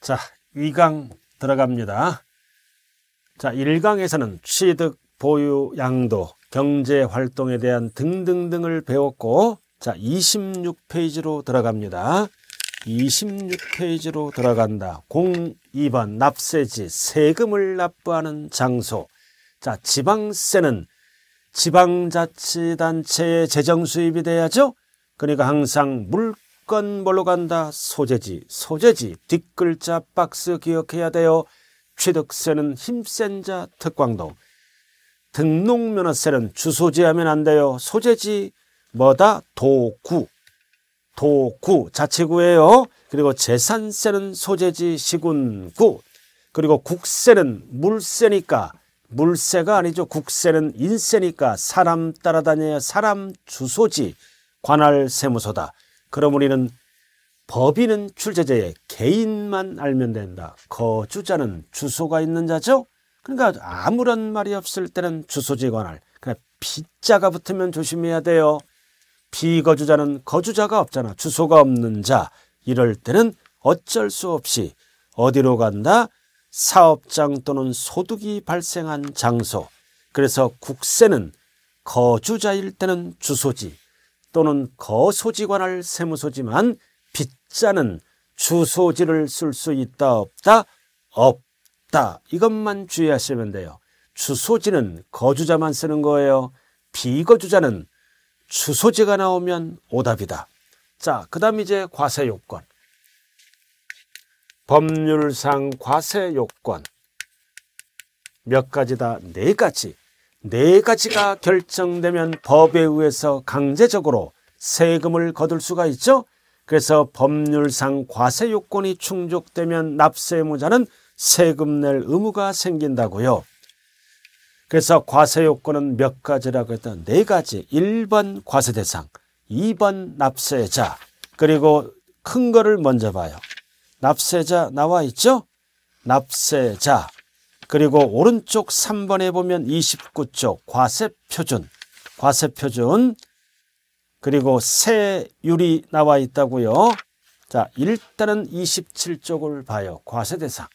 자, 2강 들어갑니다. 자, 1강에서는 취득, 보유, 양도, 경제 활동에 대한 등등등을 배웠고 자, 26페이지로 들어갑니다. 26페이지로 들어간다. 02번 납세지 세금을 납부하는 장소. 자, 지방세는 지방자치단체의 재정 수입이 돼야죠. 그러니까 항상 물가 수도권별로 간다. 소재지, 소재지, 뒷글자 박스 기억해야 돼요. 취득세는 힘센 자특광도 등록면허세는 주소지하면 안 돼요. 소재지 뭐다? 도구. 도구 자치구예요. 그리고 재산세는 소재지 시군구. 그리고 국세는 물세니까 물세가 아니죠. 국세는 인세니까 사람 따라다녀야 사람 주소지 관할 세무서다. 그럼 우리는 법인은 출제자의 개인만 알면 된다. 거주자는 주소가 있는 자죠. 그러니까 아무런 말이 없을 때는 주소지 관할. 그러니까 빚자가 붙으면 조심해야 돼요. 비거주자는 거주자가 없잖아. 주소가 없는 자. 이럴 때는 어쩔 수 없이 어디로 간다? 사업장 또는 소득이 발생한 장소. 그래서 국세는 거주자일 때는 주소지, 또는 거소지관할 세무소지만 빚자는 주소지를 쓸 수 있다 없다 없다 이것만 주의하시면 돼요. 주소지는 거주자만 쓰는 거예요. 비거주자는 주소지가 나오면 오답이다. 자, 그 다음 이제 과세요건. 법률상 과세요건. 몇 가지다? 네 가지. 네 가지가 결정되면 법에 의해서 강제적으로 세금을 거둘 수가 있죠. 그래서 법률상 과세 요건이 충족되면 납세의무자는 세금 낼 의무가 생긴다고요. 그래서 과세 요건은 몇 가지라고 했던 네 가지. 1번 과세 대상, 2번 납세자, 그리고 큰 거를 먼저 봐요. 납세자 나와 있죠? 납세자. 그리고 오른쪽 3번에 보면 29쪽 과세 표준, 과세 표준 그리고 세율이 나와 있다고요. 자, 일단은 27쪽을 봐요. 과세 대상.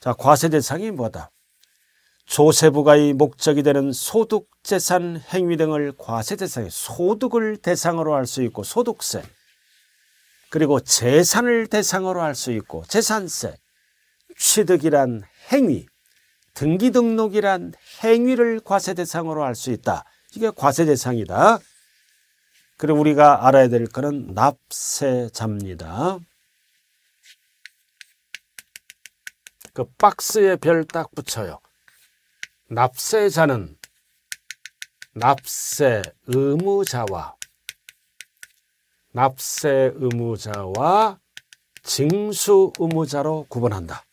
자, 과세 대상이 뭐다? 조세부가의 목적이 되는 소득 재산 행위 등을 과세 대상에 소득을 대상으로 할 수 있고 소득세 그리고 재산을 대상으로 할 수 있고 재산세 취득이란 행위 등기 등록이란 행위를 과세 대상으로 할 수 있다. 이게 과세 대상이다. 그리고 우리가 알아야 될 것은 납세자입니다. 그 박스에 별 딱 붙여요. 납세자는 납세 의무자와 납세 의무자와 징수 의무자로 구분한다.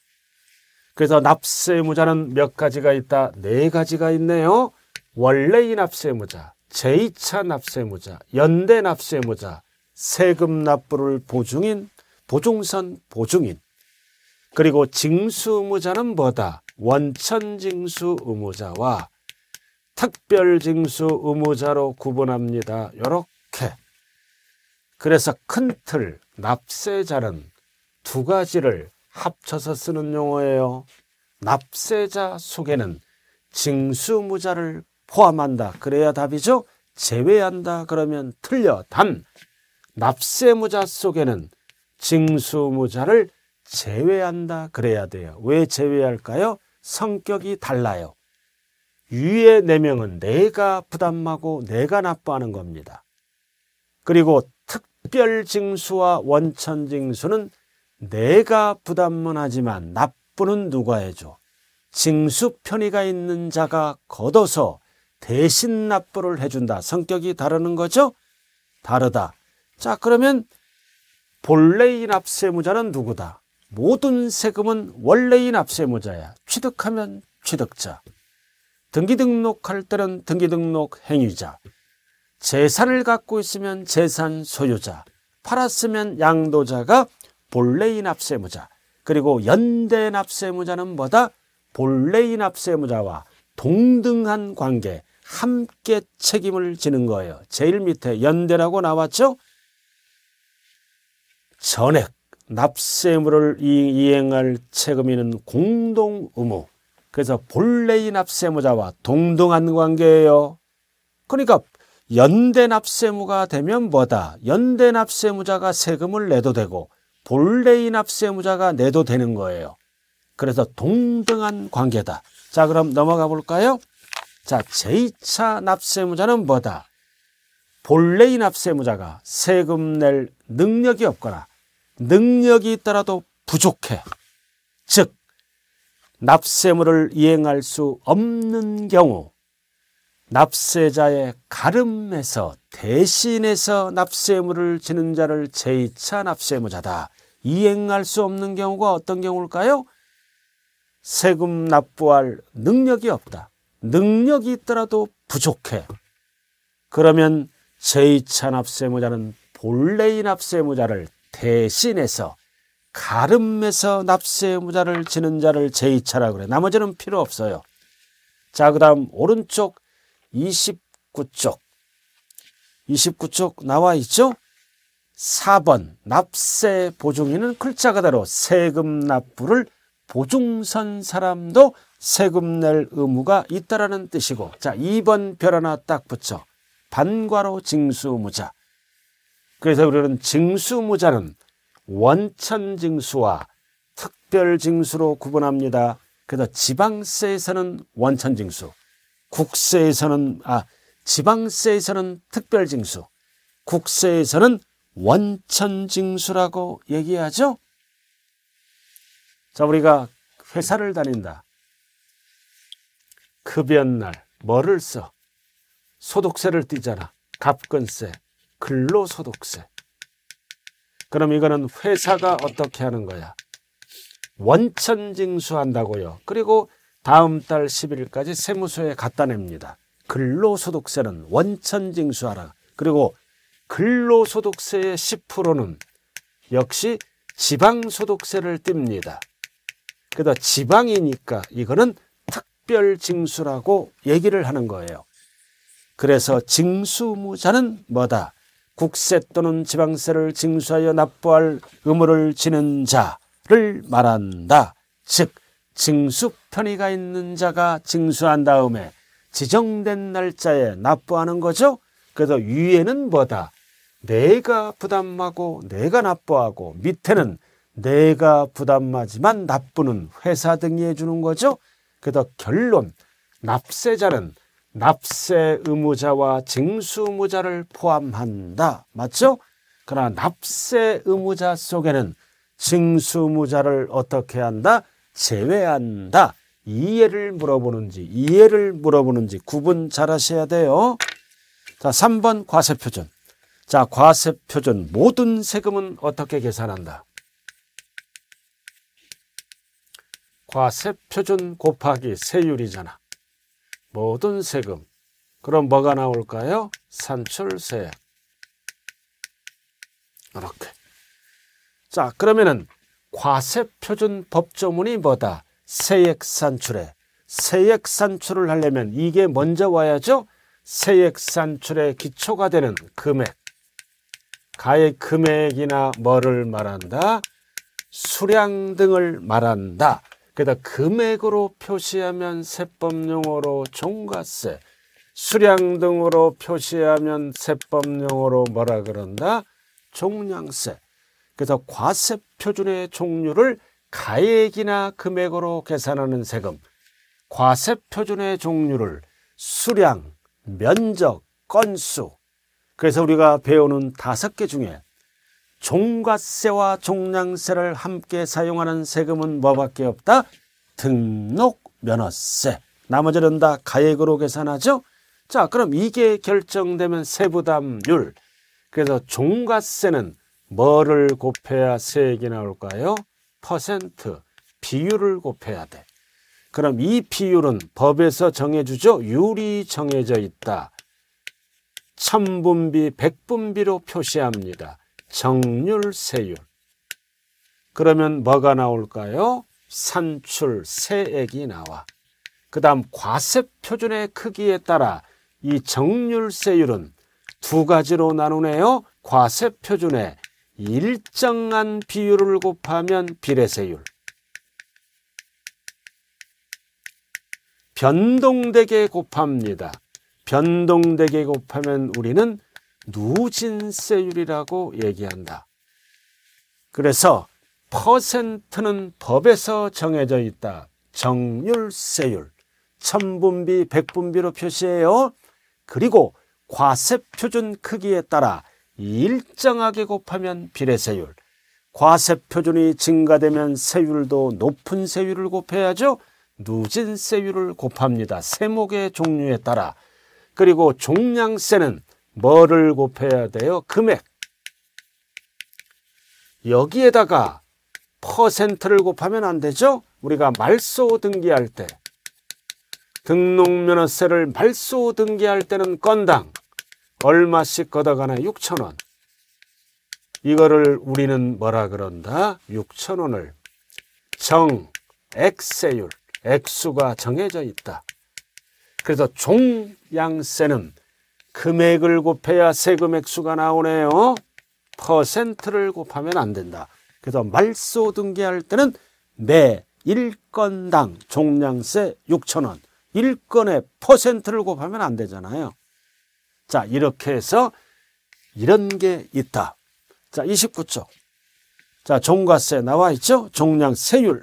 그래서 납세의무자는 몇 가지가 있다? 네 가지가 있네요. 원래의 납세무자 제2차 납세무자 연대 납세무자 세금 납부를 보증인, 보증선 보증인. 그리고 징수 무자는 뭐다? 원천 징수 의무자와 특별 징수 의무자로 구분합니다. 이렇게. 그래서 큰 틀 납세자는 두 가지를 합쳐서 쓰는 용어예요. 납세자 속에는 징수무자를 포함한다. 그래야 답이죠. 제외한다. 그러면 틀려. 단 납세무자 속에는 징수무자를 제외한다. 그래야 돼요. 왜 제외할까요? 성격이 달라요. 위의 네 명은 내가 부담하고 내가 납부하는 겁니다. 그리고 특별징수와 원천징수는 내가 부담은 하지만 납부는 누가 해줘? 징수 편의가 있는 자가 걷어서 대신 납부를 해준다. 성격이 다르는 거죠? 다르다. 자, 그러면 본래인 납세무자는 누구다? 모든 세금은 원래인 납세무자야. 취득하면 취득자. 등기등록할 때는 등기등록 행위자. 재산을 갖고 있으면 재산 소유자. 팔았으면 양도자가 본래인 납세무자 그리고 연대 납세무자는 뭐다? 본래인 납세무자와 동등한 관계 함께 책임을 지는 거예요. 제일 밑에 연대라고 나왔죠? 전액 납세물을 이행할 책임이는 공동 의무. 그래서 본래의 납세무자와 동등한 관계예요. 그러니까 연대 납세무가 되면 뭐다? 연대 납세무자가 세금을 내도 되고 본래인 합세무자가 내도 되는 거예요. 그래서 동등한 관계다. 자, 그럼 넘어가 볼까요? 자, 제2차 납세무자는 뭐다? 본래인 납세무자가 세금 낼 능력이 없거나 능력이 있더라도 부족해. 즉, 납세물을 이행할 수 없는 경우 납세자의 가름에서 대신해서 납세물을 지는 자를 제2차 납세무자다. 이행할 수 없는 경우가 어떤 경우일까요? 세금 납부할 능력이 없다. 능력이 있더라도 부족해. 그러면 제2차 납세무자는 본래의 납세무자를 대신해서 가름에서 납세무자를 지는 자를 제2차라 그래. 나머지는 필요 없어요. 자, 그 다음 오른쪽 29쪽. 29쪽 나와 있죠? 4번 납세 보증인은 글자 그대로 세금 납부를 보증선 사람도 세금 낼 의무가 있다라는 뜻이고 자 2번 별 하나 딱 붙여 반과로 징수무자 그래서 우리는 징수무자는 원천징수와 특별징수로 구분합니다 그래서 지방세에서는 원천징수 국세에서는 아 지방세에서는 특별징수 국세에서는 원천징수라고 얘기하죠. 자, 우리가 회사를 다닌다. 급여날 뭐를 써? 소득세를 띠잖아. 갑근세, 근로소득세. 그럼 이거는 회사가 어떻게 하는 거야? 원천징수한다고요. 그리고 다음 달 10일까지 세무서에 갖다 냅니다. 근로소득세는 원천징수하라. 그리고 근로소득세의 10%는 역시 지방소득세를 띱니다. 그다 지방이니까 이거는 특별 징수라고 얘기를 하는 거예요. 그래서 징수무자는 뭐다? 국세 또는 지방세를 징수하여 납부할 의무를 지는 자를 말한다. 즉 징수 편의가 있는 자가 징수한 다음에 지정된 날짜에 납부하는 거죠. 그래서 위에는 뭐다? 내가 부담하고 내가 나빠하고 밑에는 내가 부담하지만 납부는 회사 등이 해주는 거죠. 그래서 결론 납세자는 납세 의무자와 징수 의무자를 포함한다. 맞죠? 그러나 납세 의무자 속에는 징수 의무자를 어떻게 한다? 제외한다. 이해를 물어보는지 이해를 물어보는지 구분 잘 하셔야 돼요. 자, 3번 과세표준. 자, 과세 표준 모든 세금은 어떻게 계산한다? 과세 표준 곱하기 세율이잖아. 모든 세금. 그럼 뭐가 나올까요? 산출세. 이렇게. 자, 그러면은 과세 표준 법조문이 뭐다? 세액 산출에. 세액 산출을 하려면 이게 먼저 와야죠. 세액 산출의 기초가 되는 금액. 가액 금액이나 뭐를 말한다? 수량 등을 말한다. 그러다 금액으로 표시하면 세법 용어로 종가세, 수량 등으로 표시하면 세법 용어로 뭐라 그런다? 종량세. 그래서 과세 표준의 종류를 가액이나 금액으로 계산하는 세금, 과세 표준의 종류를 수량, 면적, 건수, 그래서 우리가 배우는 다섯 개 중에 종가세와 종량세를 함께 사용하는 세금은 뭐밖에 없다? 등록면허세. 나머지는 다 가액으로 계산하죠? 자, 그럼 이게 결정되면 세부담률. 그래서 종갓세는 뭐를 곱해야 세액이 나올까요? 퍼센트, 비율을 곱해야 돼. 그럼 이 비율은 법에서 정해주죠? 율이 정해져 있다. 천분비, 백분비로 표시합니다. 정률, 세율. 그러면 뭐가 나올까요? 산출, 세액이 나와. 그 다음 과세 표준의 크기에 따라 이 정률, 세율은 두 가지로 나누네요. 과세 표준의 일정한 비율을 곱하면 비례세율. 변동되게 곱합니다. 변동되게 곱하면 우리는 누진세율이라고 얘기한다. 그래서 퍼센트는 법에서 정해져 있다. 정률세율, 천분비, 백분비로 표시해요. 그리고 과세표준 크기에 따라 일정하게 곱하면 비례세율, 과세표준이 증가되면 세율도 높은 세율을 곱해야죠. 누진세율을 곱합니다. 세목의 종류에 따라 그리고 종량세는 뭐를 곱해야 돼요? 금액. 여기에다가 퍼센트를 곱하면 안 되죠? 우리가 말소 등기할 때 등록면허세를 말소 등기할 때는 건당 얼마씩 걷어가나 6천원 이거를 우리는 뭐라 그런다? 6천원을 정액세율 액수가 정해져 있다 그래서 종양세는 금액을 곱해야 세금 액수가 나오네요. 퍼센트를 곱하면 안 된다. 그래서 말소 등기할 때는 매 일건당 종량세 6천원 일건에 퍼센트를 곱하면 안 되잖아요. 자 이렇게 해서 이런 게 있다. 자 29초. 자 종과세 나와 있죠? 종량세율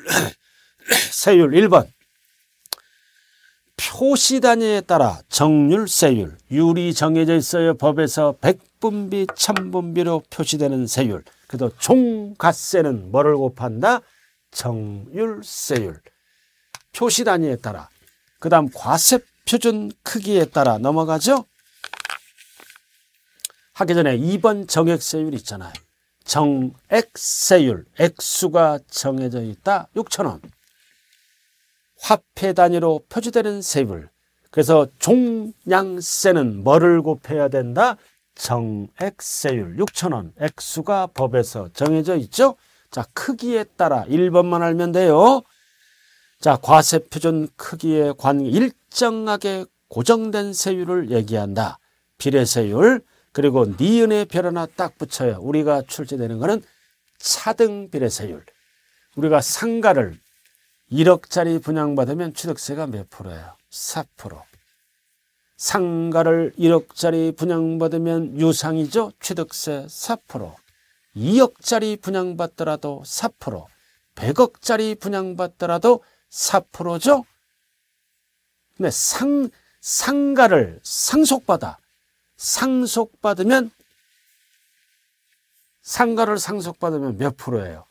세율 1번 표시단위에 따라 정률, 세율, 율이 정해져 있어요. 법에서 백분비, 천분비로 표시되는 세율. 그래도총갓세는 뭐를 곱한다? 정률 세율. 표시단위에 따라. 그 다음 과세 표준 크기에 따라 넘어가죠. 하기 전에 2번 정액세율 있잖아요. 정액세율, 액수가 정해져 있다. 6천원. 화폐 단위로 표시되는 세율. 그래서 종량세는 뭐를 곱해야 된다? 정액세율 6천원 액수가 법에서 정해져 있죠. 자 크기에 따라 1번만 알면 돼요. 자 과세 표준 크기에 관 일정하게 고정된 세율을 얘기한다. 비례세율 그리고 니은의 별 하나 딱 붙여요. 우리가 출제되는 거는 차등 비례세율. 우리가 상가를 1억짜리 분양받으면 취득세가 몇 프로예요? 4%. 상가를 1억짜리 분양받으면 유상이죠? 취득세 4%. 2억짜리 분양받더라도 4%. 100억짜리 분양받더라도 4%죠? 근데 상, 상가를 상속받아. 상속받으면, 상가를 상속받으면 몇 프로예요?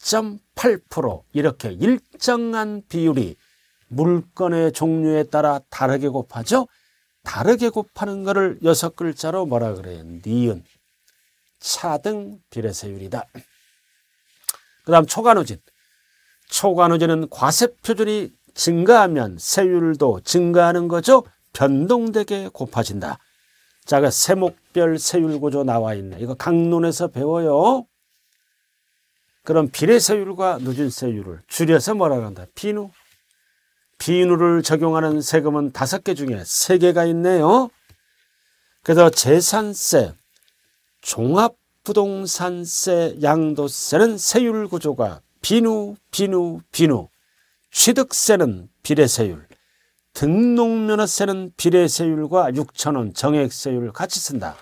1.8% 이렇게 일정한 비율이 물건의 종류에 따라 다르게 곱하죠. 다르게 곱하는 것을 여섯 글자로 뭐라 그래요? 니은. 차등 비례세율이다. 그 다음 초간우진. 초간우진은 과세표준이 증가하면 세율도 증가하는 거죠. 변동되게 곱아진다 자, 그 세목별 세율 구조 나와 있네. 이거 강론에서 배워요. 그럼 비례세율과 누진세율을 줄여서 뭐라고 한다? 비누. 비누를 적용하는 세금은 다섯 개 중에 세 개가 있네요. 그래서 재산세, 종합부동산세, 양도세는 세율 구조가 비누, 비누, 비누. 취득세는 비례세율, 등록면허세는 비례세율과 6천원 정액세율 같이 쓴다.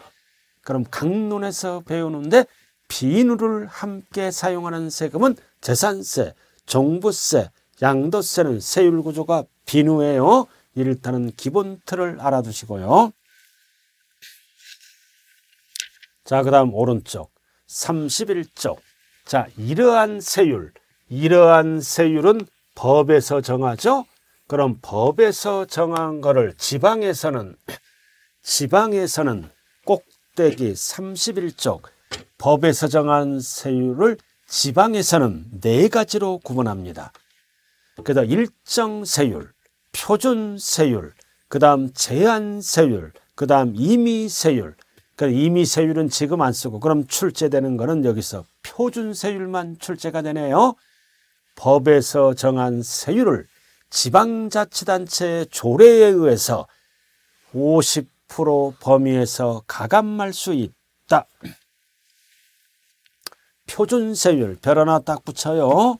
그럼 강론에서 배우는데 비누를 함께 사용하는 세금은 재산세, 종부세, 양도세는 세율 구조가 비누예요. 이를 타는 기본 틀을 알아두시고요. 자, 그 다음 오른쪽 31쪽. 자, 이러한 세율, 이러한 세율은 법에서 정하죠. 그럼 법에서 정한 거를 지방에서는 지방에서는 꼭대기 31쪽 법에서 정한 세율을 지방에서는 네 가지로 구분합니다. 그래서 일정 세율, 표준 세율, 그 다음 제한 세율, 그 다음 임의 세율. 임의 세율은 지금 안 쓰고 그럼 출제되는 거는 여기서 표준 세율만 출제가 되네요. 법에서 정한 세율을 지방자치단체 조례에 의해서 50% 범위에서 가감할 수 있다. 표준세율 별 하나 딱 붙여요.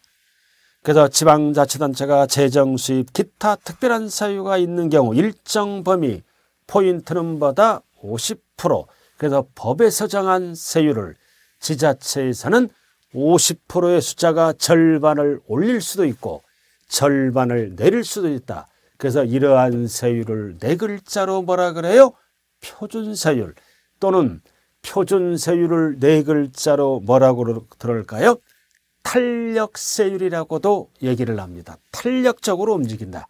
그래서 지방자치단체가 재정 수입 기타 특별한 사유가 있는 경우 일정 범위 포인트는 받아 50% 그래서 법에서 정한 세율을 지자체에서는 50%의 숫자가 절반을 올릴 수도 있고 절반을 내릴 수도 있다. 그래서 이러한 세율을 네 글자로 뭐라 그래요? 표준세율 또는 표준세율을 네 글자로 뭐라고 들을까요? 탄력세율이라고도 얘기를 합니다. 탄력적으로 움직인다.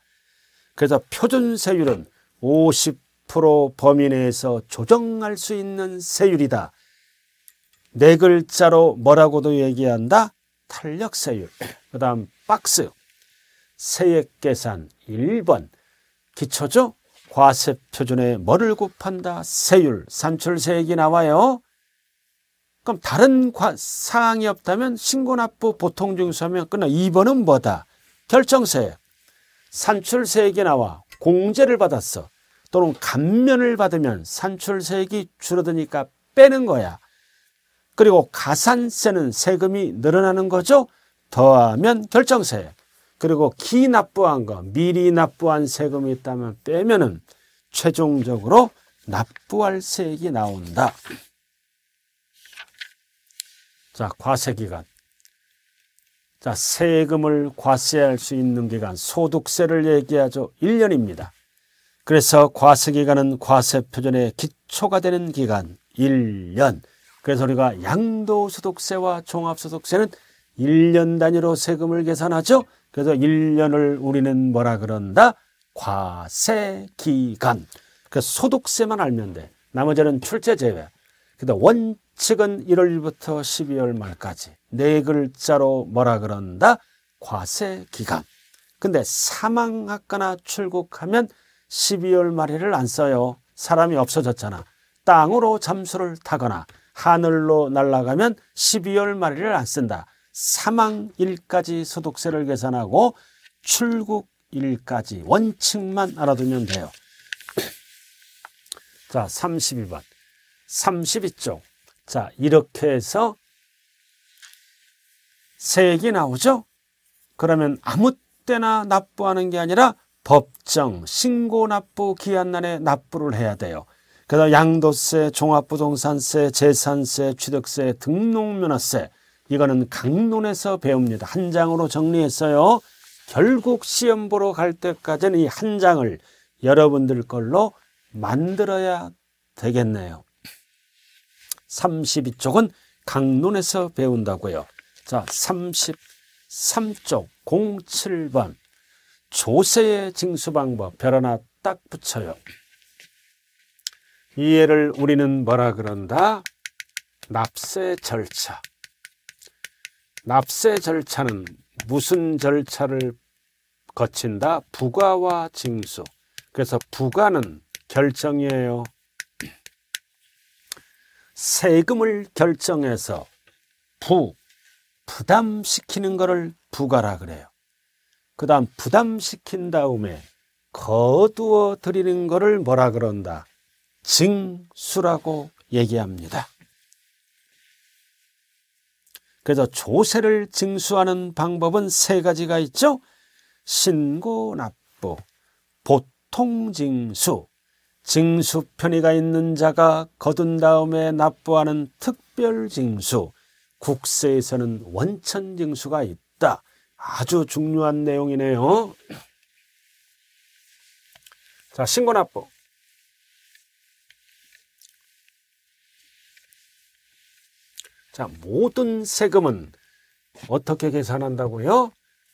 그래서 표준세율은 50% 범위 내에서 조정할 수 있는 세율이다. 네 글자로 뭐라고도 얘기한다? 탄력세율. 그 다음 박스, 세액 계산 1번. 기초죠? 과세 표준에 뭐를 곱한다? 세율, 산출세액이 나와요. 그럼 다른 과, 사항이 없다면 신고납부 보통징수하면 끝나. 2번은 뭐다? 결정세액. 산출세액이 나와 공제를 받았어. 또는 감면을 받으면 산출세액이 줄어드니까 빼는 거야. 그리고 가산세는 세금이 늘어나는 거죠. 더하면 결정세액. 그리고 기납부한 거 미리 납부한 세금이 있다면 빼면은 최종적으로 납부할 세액이 나온다. 자, 과세 기간. 자, 세금을 과세할 수 있는 기간, 소득세를 얘기하죠. 1년입니다. 그래서 과세 기간은 과세 표준의 기초가 되는 기간 1년. 그래서 우리가 양도소득세와 종합소득세는 1년 단위로 세금을 계산하죠. 그래서 1년을 우리는 뭐라 그런다? 과세기간. 그 소득세만 알면 돼. 나머지는 출제 제외. 근데 원칙은 1월부터 12월 말까지 네 글자로 뭐라 그런다? 과세기간. 근데 사망하거나 출국하면 12월 말일을 안 써요. 사람이 없어졌잖아. 땅으로 잠수를 타거나 하늘로 날아가면 12월 말일을 안 쓴다. 사망일까지 소득세를 계산하고 출국일까지 원칙만 알아두면 돼요. 자, 32번. 32쪽. 자, 이렇게 해서 세액이 나오죠? 그러면 아무 때나 납부하는 게 아니라 법정, 신고 납부 기한 날에 납부를 해야 돼요. 그래서 양도세, 종합부동산세, 재산세, 취득세, 등록면허세, 이거는 강론에서 배웁니다. 한 장으로 정리했어요. 결국 시험 보러 갈 때까지는 이 한 장을 여러분들 걸로 만들어야 되겠네요. 32쪽은 강론에서 배운다고요. 자, 33쪽 07번 조세의 징수 방법 별 하나 딱 붙여요. 이해를 우리는 뭐라 그런다? 납세 절차. 납세 절차는 무슨 절차를 거친다? 부과와 징수. 그래서 부과는 결정이에요. 세금을 결정해서 부, 부담시키는 것을 부과라 그래요. 그 다음 부담시킨 다음에 거두어 드리는 것을 뭐라 그런다? 징수라고 얘기합니다. 그래서 조세를 징수하는 방법은 세 가지가 있죠. 신고납부, 보통징수, 징수 편의가 있는 자가 거둔 다음에 납부하는 특별징수, 국세에서는 원천징수가 있다. 아주 중요한 내용이네요. 자, 신고납부. 자, 모든 세금은 어떻게 계산한다고요?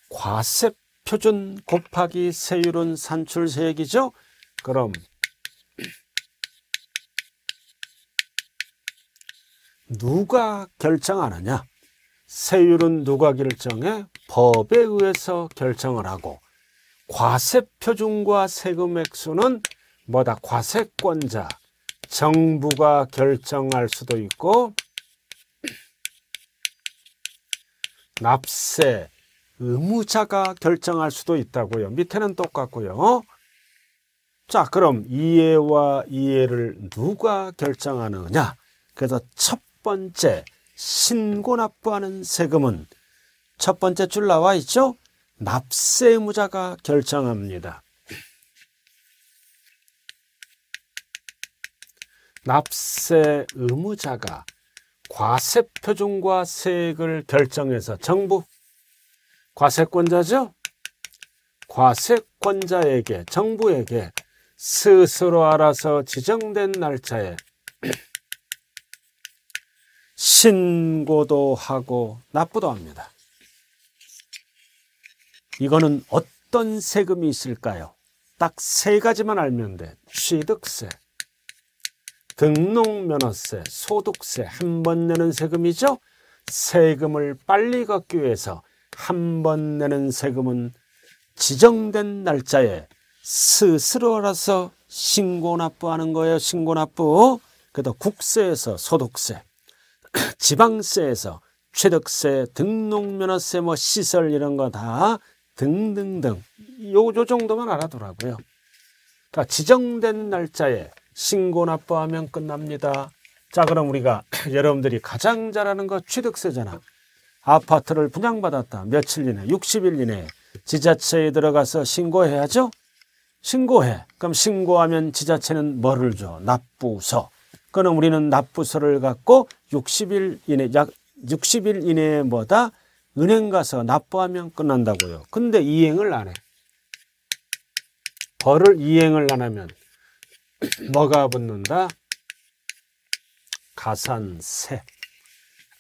과세 표준 곱하기 세율은 산출세액이죠? 그럼 누가 결정하느냐? 세율은 누가 결정해? 법에 의해서 결정을 하고 과세 표준과 세금 액수는 뭐다? 과세권자, 정부가 결정할 수도 있고 납세, 의무자가 결정할 수도 있다고요. 밑에는 똑같고요. 자, 그럼 이해와 이해를 누가 결정하느냐? 그래서 첫 번째 신고 납부하는 세금은 첫 번째 줄 나와 있죠? 납세 의무자가 결정합니다. 납세 의무자가 과세 표준과 세액을 결정해서 정부 과세권자죠. 과세권자에게 정부에게 스스로 알아서 지정된 날짜에 신고도 하고 납부도 합니다. 이거는 어떤 세금이 있을까요? 딱 세 가지만 알면 돼. 취득세, 등록면허세, 소득세 한 번 내는 세금이죠. 세금을 빨리 걷기 위해서 한 번 내는 세금은 지정된 날짜에 스스로 알아서 신고 납부하는 거예요. 신고 납부. 그다 음 국세에서 소득세, 지방세에서 취득세, 등록면허세, 뭐 시설 이런 거 다 등등등 요, 요 정도만 알아두라고요. 그러니까 지정된 날짜에 신고 납부하면 끝납니다. 자, 그럼 우리가 여러분들이 가장 잘하는 거 취득세잖아. 아파트를 분양받았다. 며칠 이내, 60일 이내 지자체에 들어가서 신고해야죠? 신고해. 그럼 신고하면 지자체는 뭐를 줘? 납부서. 그럼 우리는 납부서를 갖고 60일 이내, 약 60일 이내에 뭐다? 은행 가서 납부하면 끝난다고요. 근데 이행을 안 해. 벌을 이행을 안 하면 뭐가 붙는다? 가산세.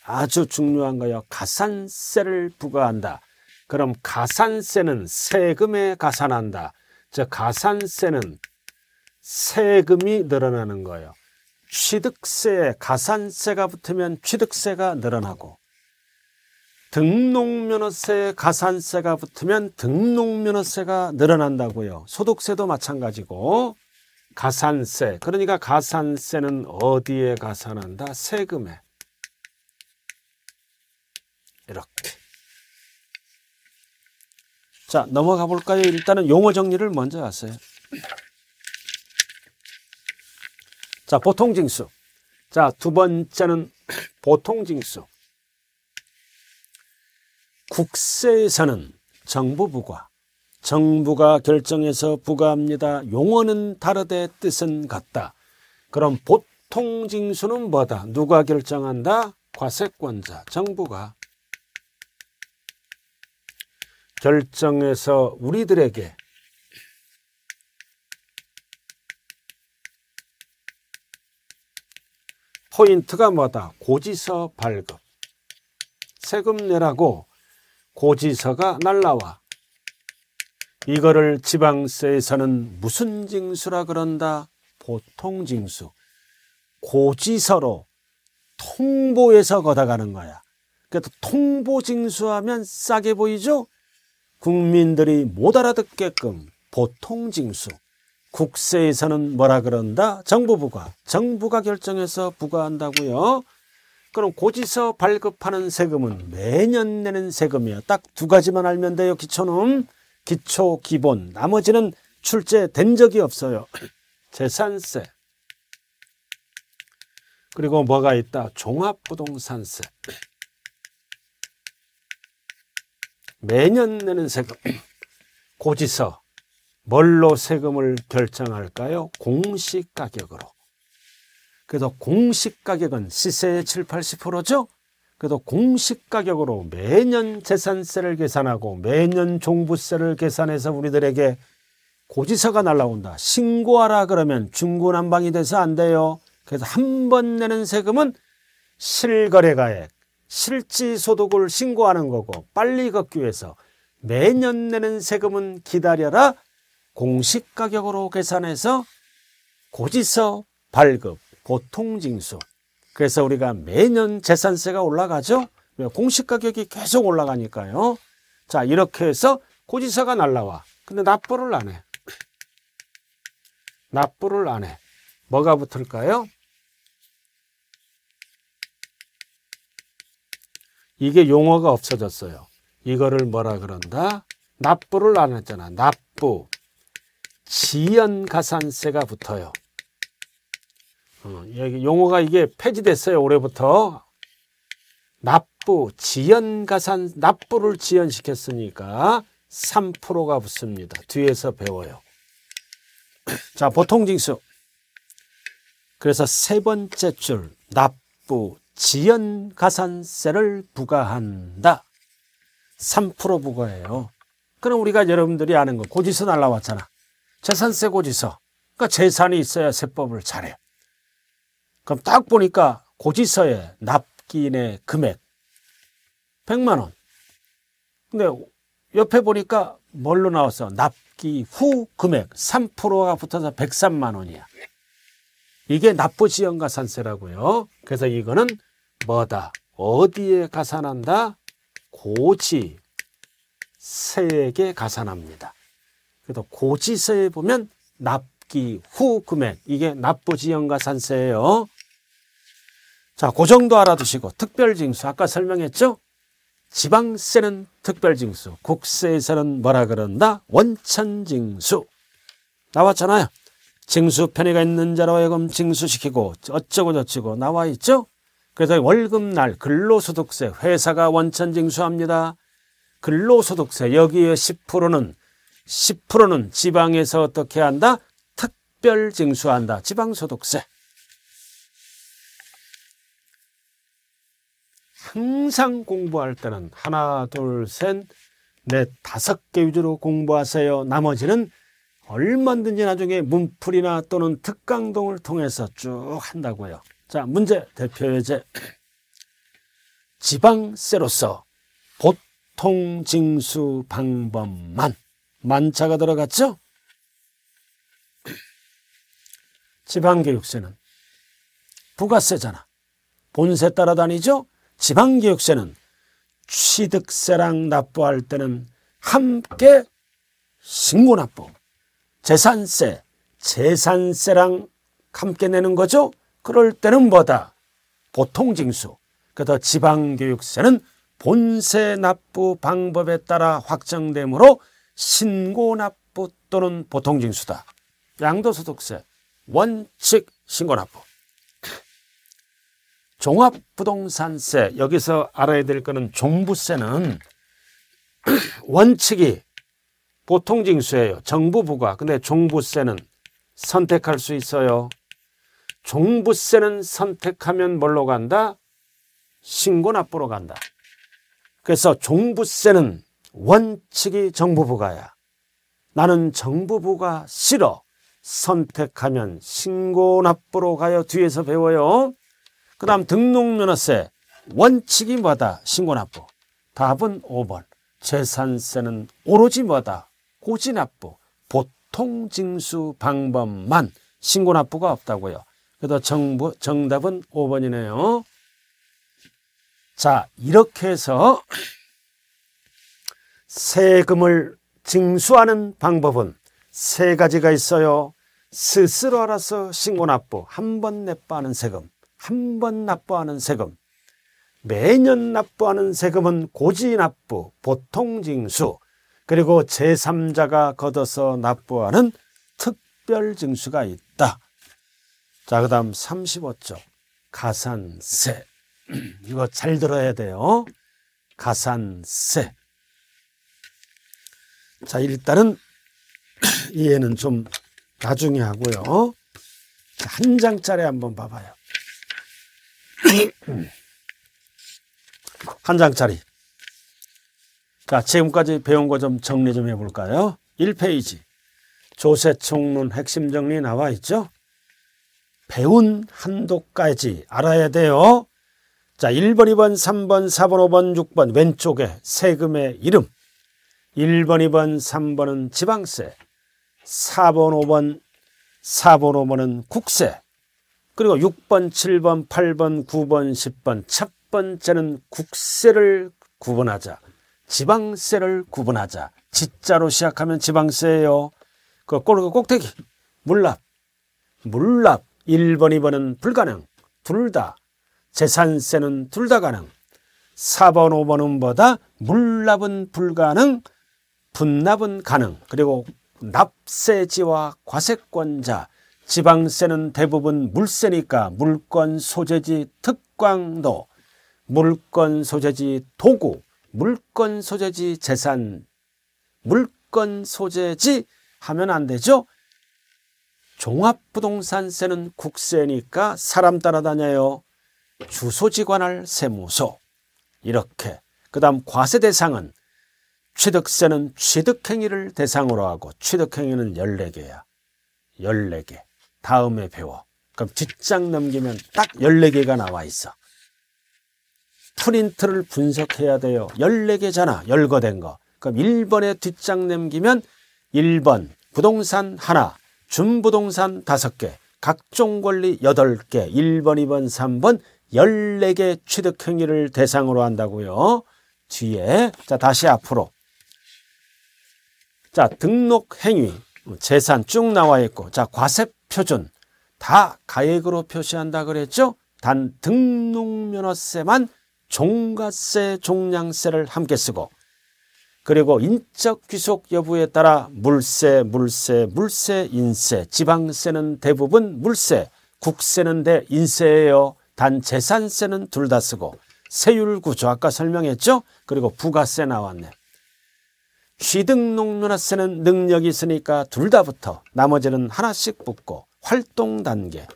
아주 중요한 거요. 가산세를 부과한다. 그럼 가산세는 세금에 가산한다. 즉 가산세는 세금이 늘어나는 거예요. 취득세 가산세가 붙으면 취득세가 늘어나고 등록면허세 가산세가 붙으면 등록면허세가 늘어난다고요. 소득세도 마찬가지고 가산세. 그러니까 가산세는 어디에 가산한다? 세금에. 이렇게. 자, 넘어가 볼까요? 일단은 용어 정리를 먼저 하세요. 자, 보통징수. 자, 두 번째는 보통징수. 국세에서는 정부 부과, 정부가 결정해서 부과합니다. 용어는 다르되 뜻은 같다. 그럼 보통 징수는 뭐다? 누가 결정한다? 과세권자, 정부가 결정해서 우리들에게 포인트가 뭐다? 고지서 발급. 세금 내라고 고지서가 날라와. 이거를 지방세에서는 무슨 징수라 그런다? 보통 징수. 고지서로 통보해서 걷어가는 거야. 그래서 통보 징수하면 싸게 보이죠? 국민들이 못 알아듣게끔 보통 징수. 국세에서는 뭐라 그런다? 정부 부과. 정부가 결정해서 부과한다고요. 그럼 고지서 발급하는 세금은 매년 내는 세금이야. 딱 두 가지만 알면 돼요, 기초는. 기초 기본 나머지는 출제된 적이 없어요. 재산세 그리고 뭐가 있다? 종합부동산세 매년 내는 세금 고지서 뭘로 세금을 결정할까요? 공시가격으로 그래서 공시가격은 시세의 7, 80%죠? 그래도 공식 가격으로 매년 재산세를 계산하고 매년 종부세를 계산해서 우리들에게 고지서가 날라온다. 신고하라 그러면 중구난방이 돼서 안 돼요. 그래서 한 번 내는 세금은 실거래가액, 실지소득을 신고하는 거고 빨리 걷기 위해서 매년 내는 세금은 기다려라 공식 가격으로 계산해서 고지서 발급, 보통징수 그래서 우리가 매년 재산세가 올라가죠. 공시가격이 계속 올라가니까요. 자 이렇게 해서 고지서가 날라와. 근데 납부를 안 해. 납부를 안 해. 뭐가 붙을까요? 이게 용어가 없어졌어요. 이거를 뭐라 그런다? 납부를 안 했잖아. 납부. 지연가산세가 붙어요. 어, 용어가 이게 폐지됐어요. 올해부터. 납부, 지연가산, 납부를 지연시켰으니까 3%가 붙습니다. 뒤에서 배워요. 자, 보통징수. 그래서 세 번째 줄, 납부, 지연가산세를 부과한다. 3% 부과해요. 그럼 우리가 여러분들이 아는 거, 고지서 날라왔잖아. 재산세 고지서. 그러니까 재산이 있어야 세법을 잘해요. 그럼 딱 보니까 고지서에 납기인의 금액 100만 원. 근데 옆에 보니까 뭘로 나왔어? 납기 후 금액 3%가 붙어서 103만 원이야. 이게 납부지연 가산세라고요. 그래서 이거는 뭐다? 어디에 가산한다? 고지 세액에 가산합니다. 그래서 고지서에 보면 납기 후 금액 이게 납부지연가산세예요. 자, 그 정도 알아두시고 특별징수 아까 설명했죠? 지방세는 특별징수, 국세에서는 뭐라 그런다? 원천징수. 나왔잖아요. 징수 편의가 있는 자로 하여금 징수시키고 어쩌고 저쩌고 나와 있죠? 그래서 월급날 근로소득세 회사가 원천 징수합니다. 근로소득세 여기에 10%는 10%는 지방에서 어떻게 한다? 특별 징수한다. 지방소득세. 항상 공부할 때는 하나, 둘, 셋, 넷, 다섯 개 위주로 공부하세요. 나머지는 얼마든지 나중에 문풀이나 또는 특강 등을 통해서 쭉 한다고요. 자, 문제 대표 예제. 지방세로서 보통 징수 방법만 만차가 들어갔죠? 지방교육세는 부가세잖아. 본세 따라다니죠? 지방교육세는 취득세랑 납부할 때는 함께 신고납부, 재산세, 재산세랑 함께 내는 거죠. 그럴 때는 뭐다? 보통징수. 그다 지방교육세는 본세 납부 방법에 따라 확정되므로 신고납부 또는 보통징수다. 양도소득세, 원칙 신고납부. 종합부동산세 여기서 알아야 될 거는 종부세는 원칙이 보통징수예요. 정부 부과. 근데 종부세는 선택할 수 있어요. 종부세는 선택하면 뭘로 간다? 신고납부로 간다. 그래서 종부세는 원칙이 정부 부과야. 나는 정부 부과 싫어. 선택하면 신고납부로 가요. 뒤에서 배워요. 그 다음 네. 등록면허세 원칙이 뭐다 신고납부 답은 5번 재산세는 오로지 뭐다 고지납부 보통징수 방법만 신고납부가 없다고요 그래도 정부, 정답은 5번이네요 자 이렇게 해서 세금을 징수하는 방법은 세 가지가 있어요 스스로 알아서 신고납부 한 번 냈빠는 세금 한번 납부하는 세금, 매년 납부하는 세금은 고지납부, 보통징수, 그리고 제3자가 걷어서 납부하는 특별징수가 있다. 자, 그 다음 35쪽. 가산세. 이거 잘 들어야 돼요. 가산세. 자, 일단은 이해는 좀 나중에 하고요. 한 장짜리 한번 봐봐요. 음. 한 장짜리. 자, 지금까지 배운 거 좀 정리 좀 해볼까요? 1페이지. 조세총론 핵심 정리 나와 있죠? 배운 한도까지 알아야 돼요. 자, 1번, 2번, 3번, 4번, 5번, 6번 왼쪽에 세금의 이름 1번, 2번, 3번은 지방세 4번, 5번, 4번, 5번은 국세 그리고 6번, 7번, 8번, 9번, 10번 첫 번째는 국세를 구분하자. 지방세를 구분하자. 지자로 시작하면 지방세예요. 그 꼬르고 꼭대기 물납. 물납 1번, 2번은 불가능. 둘 다. 재산세는 둘 다 가능. 4번, 5번은 뭐다? 물납은 불가능, 분납은 가능. 그리고 납세지와 과세권자 지방세는 대부분 물세니까 물건 소재지 특광도, 물건 소재지 도구, 물건 소재지 재산, 물건 소재지 하면 안 되죠? 종합부동산세는 국세니까 사람 따라다녀요. 주소지 관할 세무소. 이렇게. 그 다음 과세 대상은 취득세는 취득행위를 대상으로 하고 취득행위는 14개야. 14개. 다음에 배워. 그럼 뒷장 넘기면 딱 14개가 나와 있어. 프린트를 분석해야 돼요. 14개잖아. 열거된 거. 그럼 1번에 뒷장 넘기면 1번 부동산 하나, 준부동산 5개, 각종 권리 8개, 1번, 2번, 3번 14개 취득 행위를 대상으로 한다고요. 뒤에 자 다시 앞으로 자 등록 행위 재산 쭉 나와 있고 자 과세 표준 다 가액으로 표시한다 그랬죠? 단 등록면허세만 종가세, 종량세를 함께 쓰고 그리고 인적 귀속 여부에 따라 물세, 물세, 물세, 인세, 지방세는 대부분 물세, 국세는 대 인세예요. 단 재산세는 둘 다 쓰고 세율 구조 아까 설명했죠? 그리고 부가세 나왔네. 시등농누나 쓰는 능력이 있으니까 둘 다 붙어 나머지는 하나씩 붙고 활동 단계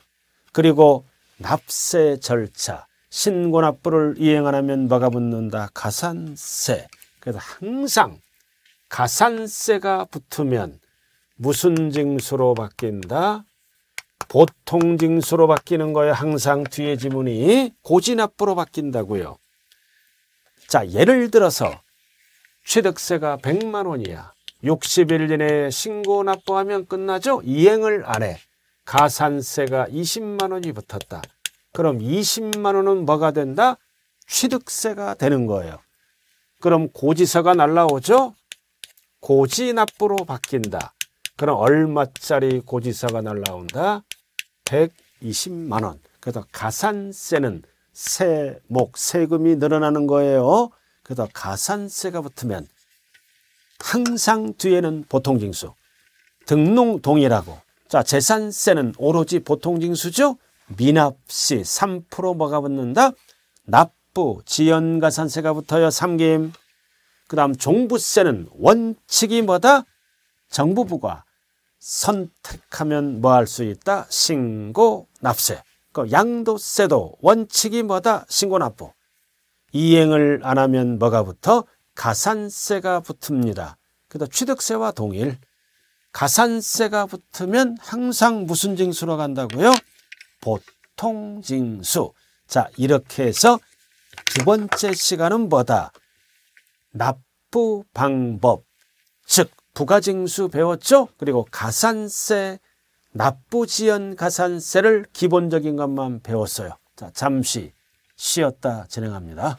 그리고 납세 절차 신고 납부를 이행 안 하면 뭐가 붙는다 가산세 그래서 항상 가산세가 붙으면 무슨 징수로 바뀐다 보통 징수로 바뀌는 거에 항상 뒤에 지문이 고지납부로 바뀐다고요 자 예를 들어서 취득세가 100만 원이야. 6 1년에 신고 납부하면 끝나죠? 이행을 안 해. 가산세가 20만 원이 붙었다. 그럼 20만 원은 뭐가 된다? 취득세가 되는 거예요. 그럼 고지서가 날라오죠? 고지납부로 바뀐다. 그럼 얼마짜리 고지서가 날라온다? 120만 원. 그래서 가산세는 세목, 세금이 늘어나는 거예요. 그다 가산세가 붙으면 항상 뒤에는 보통징수 등록 동일하고 자 재산세는 오로지 보통징수죠 미납시 3% 뭐가 붙는다 납부 지연가산세가 붙어요 3개임 그 다음 종부세는 원칙이 뭐다 정부 부가 선택하면 뭐 할 수 있다 신고 납세 그 양도세도 원칙이 뭐다 신고 납부 이행을 안 하면 뭐가 붙어? 가산세가 붙습니다. 그다음 그러니까 취득세와 동일. 가산세가 붙으면 항상 무슨 징수로 간다고요? 보통 징수. 자, 이렇게 해서 두 번째 시간은 뭐다? 납부 방법. 즉, 부가징수 배웠죠? 그리고 가산세, 납부 지연 가산세를 기본적인 것만 배웠어요. 자, 잠시 쉬었다 진행합니다.